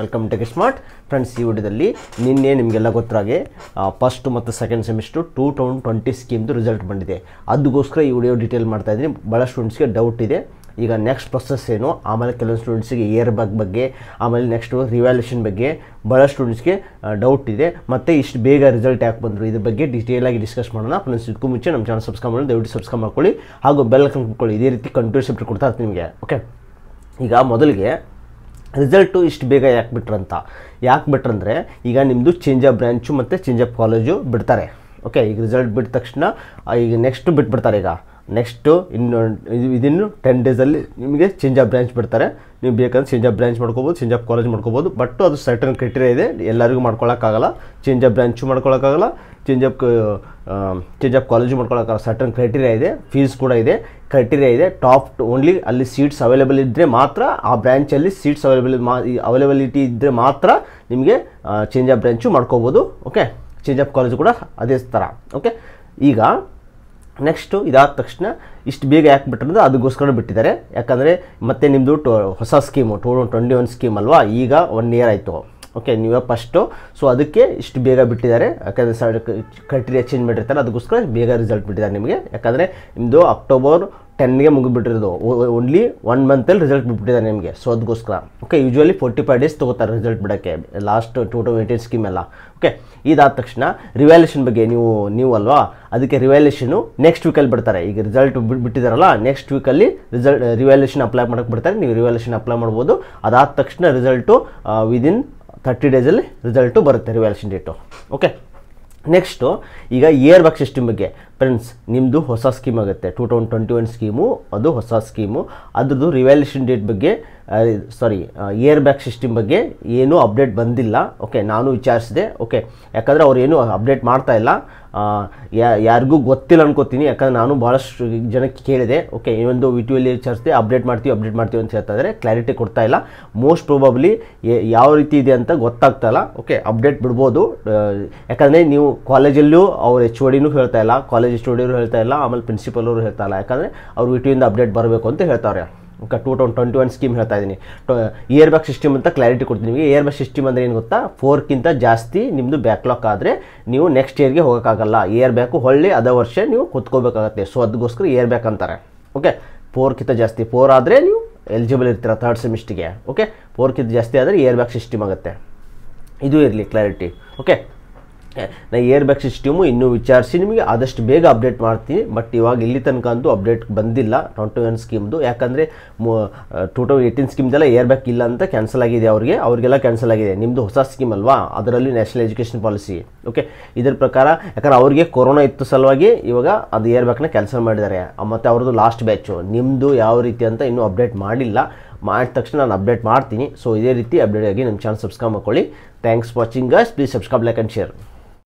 welcome tech smart friends ಈ ವಿಡಿಯೋದಲ್ಲಿ ನಿನ್ನೆ ನಿಮಗೆಲ್ಲ ಗೊತ್ತಾಗೆ ಫಸ್ಟ್ ಮತ್ತು second semester two thousand twenty ಸ್ಕೀಮ್ದು ರಿಸಲ್ಟ್ ಬಂದಿದೆ ಅದಕ್ಕೋಸ್ಕರ ಈ ವಿಡಿಯೋ ಡೀಟೇಲ್ ಮಾಡ್ತಾ ಇದ್ದೀನಿ ಭಾಳ ಸ್ಟೂಡೆಂಟ್ಸ್ಗೆ ಡೌಟ್ ಇದೆ ಈಗ ನೆಕ್ಸ್ಟ್ ಪ್ರೊಸೆಸ್ ಏನು ಆಮೇಲೆ ಕೆಲವೊಂದು ಸ್ಟೂಡೆಂಟ್ಸ್ಗೆ ಇಯರ್ ಬ್ಯಾಗ್ ಬಗ್ಗೆ ಆಮೇಲೆ ನೆಕ್ಸ್ಟು ರಿವ್ಯಾಲ್ಯೂಷನ್ ಬಗ್ಗೆ ಭಾಳ ಸ್ಟೂಡೆಂಟ್ಸ್ಗೆ ಡೌಟ್ ಇದೆ ಮತ್ತು ಇಷ್ಟು ಬೇಗ ರಿಸಲ್ಟ್ ಯಾಕೆ ಬಂದರು ಇದ್ರ ಬಗ್ಗೆ ಡೀಟೇಲಾಗಿ ಡಿಸ್ಕಸ್ ಮಾಡೋಣ ಫ್ರೆಂಡ್ಸ್ ಇದಕ್ಕೂ ಮುಂಚೆ ನಮ್ಮ ಚಾನಲ್ ಸಬ್ಸ್ಕ್ರೈಬ್ ಮಾಡಿ ದಯವಿಟ್ಟು ಸಬ್ಸ್ಕ್ರೈಬ್ ಮಾಡ್ಕೊಳ್ಳಿ ಹಾಗೂ ಬೆಲ್ ಕನ್ಕೊಳ್ಳಿ ಇದೇ ರೀತಿ ಕಂಟಿನ್ಯೂಸ್ ಕೊಡ್ತಾ ಇರ್ತೀನಿ ನಿಮಗೆ ಓಕೆ ಈಗ ಮೊದಲಿಗೆ ರಿಸಲ್ಟು ಇಷ್ಟು ಬೇಗ ಯಾಕೆ ಬಿಟ್ರಂತ ಯಾಕೆ ಬಿಟ್ರಂದರೆ ಈಗ ನಿಮ್ಮದು ಆಫ್ ಬ್ರ್ಯಾಂಚು ಮತ್ತು ಆಫ್ ಕಾಲೇಜು ಬಿಡ್ತಾರೆ ಓಕೆ ಈಗ ರಿಸಲ್ಟ್ ಬಿಟ್ಟ ತಕ್ಷಣ ಈಗ ನೆಕ್ಸ್ಟು ಬಿಟ್ಬಿಡ್ತಾರೆ ಈಗ ನೆಕ್ಸ್ಟು ಇನ್ನು ಇದಿನ್ನು ಟೆನ್ ಡೇಸಲ್ಲಿ ನಿಮಗೆ ಚೇಂಜ್ ಆಫ್ ಬ್ರ್ಯಾಂಚ್ ಬಿಡ್ತಾರೆ ನೀವು ಬೇಕಂದ್ರೆ ಚೇಂಜ್ ಆಫ್ ಬ್ರ್ಯಾಂಚ್ ಮಾಡ್ಕೋಬೋದು ಚೇಂಜ್ ಆಫ್ ಕಾಲೇಜ್ ಮಾಡ್ಕೋಬೋದು ಬಟ್ ಅದು ಸರ್ಟನ್ ಕ್ರೈಟೀರಿಯಾ ಇದೆ ಎಲ್ಲರಿಗೂ ಮಾಡ್ಕೊಳ್ಳೋಕ್ಕಾಗಲ್ಲ ಚೇಂಜ್ ಆಫ್ ಬ್ರ್ಯಾಂಚು ಮಾಡ್ಕೊಳ್ಳೋಕ್ಕಾಗಲ್ಲ change of change of college ಮಾಡ್ಕೊಳ್ಳೋಕೆ ಸರ್ಟನ್ ಕ್ರೈಟೀರಿಯಾ ಇದೆ ಫೀಸ್ ಕೂಡ ಇದೆ ಕ್ರೈಟೀರಿಯಾ ಇದೆ ಟಾಪ್ ಓನ್ಲಿ ಅಲ್ಲಿ ಸೀಟ್ಸ್ ಅವೈಲೇಬಲ್ ಇದ್ದರೆ ಮಾತ್ರ ಆ ಬ್ರ್ಯಾಂಚಲ್ಲಿ ಸೀಟ್ಸ್ ಅವೈಲೇಬಲ್ ಮಾ ಅವೈಲೇಬಿಲಿಟಿ ಇದ್ದರೆ ಮಾತ್ರ ನಿಮಗೆ ಚೇಂಜ್ ಆಫ್ ಬ್ರ್ಯಾಂಚು ಮಾಡ್ಕೋಬೋದು ಓಕೆ ಚೇಂಜ್ ಆಫ್ ಕಾಲೇಜು ಕೂಡ ಅದೇ ಥರ ಓಕೆ ಈಗ ನೆಕ್ಸ್ಟು ಇದಾದ ತಕ್ಷಣ ಇಷ್ಟು ಬೇಗ ಯಾಕೆ ಬಿಟ್ಟಿರೋದು ಅದಕ್ಕೋಸ್ಕರ ಬಿಟ್ಟಿದ್ದಾರೆ ಯಾಕಂದರೆ ಮತ್ತೆ ನಿಮ್ಮದು ಟೊ ಹೊಸ scheme two twenty one scheme ಅಲ್ವಾ ಈಗ ಒನ್ ಇಯರ್ ಆಯಿತು ಓಕೆ ನೀವೇ ಫಸ್ಟು ಸೊ ಅದಕ್ಕೆ ಇಷ್ಟು ಬೇಗ ಬಿಟ್ಟಿದ್ದಾರೆ ಯಾಕಂದರೆ ಸರ್ ಕ್ರೈಟೀರಿಯಾ ಚೇಂಜ್ ಮಾಡಿರ್ತಾರೆ ಅದಕ್ಕೋಸ್ಕರ ಬೇಗ ರಿಸಲ್ಟ್ ಬಿಟ್ಟಿದ್ದಾರೆ ನಿಮಗೆ ಯಾಕಂದರೆ ನಿಮ್ಮದು ಅಕ್ಟೋಬರ್ ಟೆನ್ಗೆ ಮುಗಿಬಿಟ್ಟಿರೋದು ಓನ್ಲಿ ಒನ್ ಮಂತಲ್ಲಿ ರಿಸಲ್ಟ್ ಬಿಟ್ಬಿಟ್ಟಿದ್ದಾರೆ ನಿಮಗೆ ಸೊ ಅದಕ್ಕೋಸ್ಕರ okay usually forty five days ತೊಗೋತಾರೆ ರಿಸಲ್ಟ್ ಬಿಡೋಕ್ಕೆ last two two eighteen scheme ಎಲ್ಲ ಓಕೆ ಇದಾದ ತಕ್ಷಣ ರಿವ್ಯಾಲ್ಯೂಷನ್ ಬಗ್ಗೆ ನೀವು ನೀವು ಅಲ್ವಾ ಅದಕ್ಕೆ ರಿವ್ಯಾಲ್ಯೂಷನು ನೆಕ್ಸ್ಟ್ ವೀಕಲ್ಲಿ ಬಿಡ್ತಾರೆ ಈಗ ರಿಸಲ್ಟ್ ಬಿಟ್ಟಿದ್ದಾರಲ್ಲ ನೆಕ್ಸ್ಟ್ ವೀಕಲ್ಲಿ ರಿಸಲ್ಟ್ ರಿವ್ಯಾಲ್ಯೂಷನ್ ಅಪ್ಲೈ ಮಾಡೋಕ್ಕೆ ಬಿಡ್ತಾರೆ ನೀವು ರಿವ್ಯಾಲ್ಯೂಷನ್ ಅಪ್ಲೈ ಮಾಡ್ಬೋದು ಅದಾದ ತಕ್ಷಣ ರಿಸಲ್ಟು ವಿದಿನ್ ತರ್ಟಿ ಡೇಸಲ್ಲಿ ರಿಸಲ್ಟು ಬರುತ್ತೆ ರಿವ್ಯಾಲ್ಯೂಷನ್ ಡೇಟು ಓಕೆ ನೆಕ್ಸ್ಟು ಈಗ ಏರ್ ಬ್ಯಾಗ್ ಸಿಸ್ಟಮ್ ಬಗ್ಗೆ ಫ್ರೆಂಡ್ಸ್ ನಿಮ್ಮದು ಹೊಸ ಸ್ಕೀಮ್ ಆಗುತ್ತೆ two thousand twenty one scheme ಅದು ಹೊಸ ಸ್ಕೀಮು ಅದ್ರದ್ದು ರಿವ್ಯಾಲ್ಯೂಷನ್ ಡೇಟ್ ಬಗ್ಗೆ ಸಾರಿ ಇಯರ್ ಬ್ಯಾಕ್ ಸಿಸ್ಟಮ್ ಬಗ್ಗೆ ಏನೂ ಅಪ್ಡೇಟ್ ಬಂದಿಲ್ಲ ಓಕೆ ನಾನು ವಿಚಾರಿಸಿದೆ ಓಕೆ ಯಾಕಂದರೆ ಅವ್ರು ಏನು ಅಪ್ಡೇಟ್ ಮಾಡ್ತಾ ಇಲ್ಲ ಯಾರಿಗೂ ಗೊತ್ತಿಲ್ಲ ಅನ್ಕೋತೀನಿ ಯಾಕಂದರೆ ನಾನು ಭಾಳಷ್ಟು ಜನಕ್ಕೆ ಕೇಳಿದೆ ಓಕೆ ಈ ಒಂದು ವಿಚಾರಿಸಿದೆ ಅಪ್ಡೇಟ್ ಮಾಡ್ತೀವಿ ಅಪ್ಡೇಟ್ ಮಾಡ್ತೀವಿ ಅಂತ ಹೇಳ್ತಾಯಿದ್ರೆ ಕ್ಲಾರಿಟಿ ಕೊಡ್ತಾ ಇಲ್ಲ ಮೋಸ್ಟ್ ಪ್ರೊಬಬ್ಲಿ ಯಾವ ರೀತಿ ಇದೆ ಅಂತ ಗೊತ್ತಾಗ್ತಾಯಿಲ್ಲ ಓಕೆ ಅಪ್ಡೇಟ್ ಬಿಡ್ಬೋದು ಯಾಕಂದರೆ ನೀವು ಕಾಲೇಜಲ್ಲೂ ಅವ್ರು ಎಚ್ ಒಡಿನೂ ಹೇಳ್ತಾ ಇಲ್ಲ ಕಾಲೇಜ್ ಕಾಲೇಜ್ ಸ್ಟೂಡಿಯೋರು ಹೇಳ್ತಾ ಇಲ್ಲ ಆಮೇಲೆ ಪ್ರಿನ್ಸಿಪಲ್ ಅವರು ಹೇಳ್ತಾ ಇಲ್ಲ ಯಾಕಂದರೆ ಅವ್ರು ಇಟಿಯಿಂದ ಅಪ್ಡೇಟ್ ಬರಬೇಕು ಅಂತ ಹೇಳ್ತಾರೆ okay two twenty one scheme ಹೇಳ್ತಾ ಇದ್ದೀನಿ ಇಯರ್ ಬ್ಯಾಕ್ ಸಿಸ್ಟಮ್ ಅಂತ ಕ್ಲಾರಿಟಿ ಕೊಡ್ತೀನಿ ನಿಮಗೆ ಇಯರ್ ಬ್ಯಾಕ್ ಸಿಸ್ಟಮ್ ಅಂದರೆ ಏನು ಗೊತ್ತಾ ಫೋರ್ಕ್ಕಿಂತ ಜಾಸ್ತಿ ನಿಮ್ಮದು ಬ್ಯಾಕ್ಲಾಕ್ ಆದರೆ ನೀವು ನೆಕ್ಸ್ಟ್ ಇಯರ್ಗೆ ಹೋಗೋಕ್ಕಾಗಲ್ಲ ಇಯರ್ ಬ್ಯಾಕು ಹೊಳ್ಳಿ ಅದೇ ವರ್ಷ ನೀವು ಕುತ್ಕೋಬೇಕಾಗತ್ತೆ ಸೊ ಅದಕ್ಕೋಸ್ಕರ ಇಯರ್ ಬ್ಯಾಕ್ ಅಂತಾರೆ ಓಕೆ ಫೋರ್ಕ್ಕಿಂತ ಜಾಸ್ತಿ ಫೋರ್ ಆದರೆ ನೀವು ಎಲಿಜಿಬಲ್ ಇರ್ತೀರ ಥರ್ಡ್ ಸೆಮಿಸ್ಟಿಗೆ ಓಕೆ ಫೋರ್ಕ್ಕಿಂತ ಜಾಸ್ತಿ ಆದರೆ ಇಯರ್ ಬ್ಯಾಕ್ ಸಿಸ್ಟಮ್ ಆಗುತ್ತೆ ಇದು ಇರಲಿ ಕ್ಲಾರಿಟಿ ಓಕೆ ನಾ ಏರ್ ಬ್ಯಾಗ್ ಸಿಸ್ಟಮು ಇನ್ನೂ ವಿಚಾರಿಸಿ ನಿಮಗೆ ಆದಷ್ಟು ಬೇಗ ಅಪ್ಡೇಟ್ ಮಾಡ್ತೀನಿ ಬಟ್ ಇವಾಗ ಇಲ್ಲಿ ತನಕ ಅಂತೂ ಅಪ್ಡೇಟ್ ಬಂದಿಲ್ಲ ಟು ಒನ್ ಸ್ಕೀಮ್ದು ಯಾಕಂದರೆ ಟೂ ತೌಸಂಡ್ ಏಯ್ಟೀನ್ ಸ್ಕೀಮ್ದೆಲ್ಲ ಏರ್ ಬ್ಯಾಗ್ ಇಲ್ಲ ಅಂತ ಕ್ಯಾನ್ಸಲ್ ಆಗಿದೆ ಅವರಿಗೆ ಅವರಿಗೆಲ್ಲ ಕ್ಯಾನ್ಸಲ್ ಆಗಿದೆ ನಿಮ್ಮದು ಹೊಸ ಸ್ಕೀಮ್ ಅಲ್ವಾ ಅದರಲ್ಲಿ ನ್ಯಾಷನಲ್ ಎಜುಕೇಷನ್ ಪಾಲಿಸಿ ಓಕೆ ಇದ್ರ ಪ್ರಕಾರ ಯಾಕಂದ್ರೆ ಅವರಿಗೆ ಕೊರೋನಾ ಇತ್ತು ಸಲುವಾಗಿ ಇವಾಗ ಅದು ಏರ್ ಬ್ಯಾಗ್ನ ಕ್ಯಾನ್ಸಲ್ ಮಾಡಿದ್ದಾರೆ ಮತ್ತು ಅವ್ರದ್ದು ಲಾಸ್ಟ್ ಬ್ಯಾಚು ನಿಮ್ಮದು ಯಾವ ರೀತಿ ಅಂತ ಇನ್ನೂ ಅಪ್ಡೇಟ್ ಮಾಡಿಲ್ಲ ಮಾಡಿದ ತಕ್ಷಣ ನಾನು ಅಪ್ಡೇಟ್ ಮಾಡ್ತೀನಿ ಸೊ ಇದೇ ರೀತಿ ಅಪ್ಡೇಟ್ ಆಗಿ ನಮ್ಮ ಚಾನಲ್ ಸಬ್ಸ್ಕ್ರೈಬ್ ಮಾಡ್ಕೊಳ್ಳಿ thanks watching guys please subscribe like and share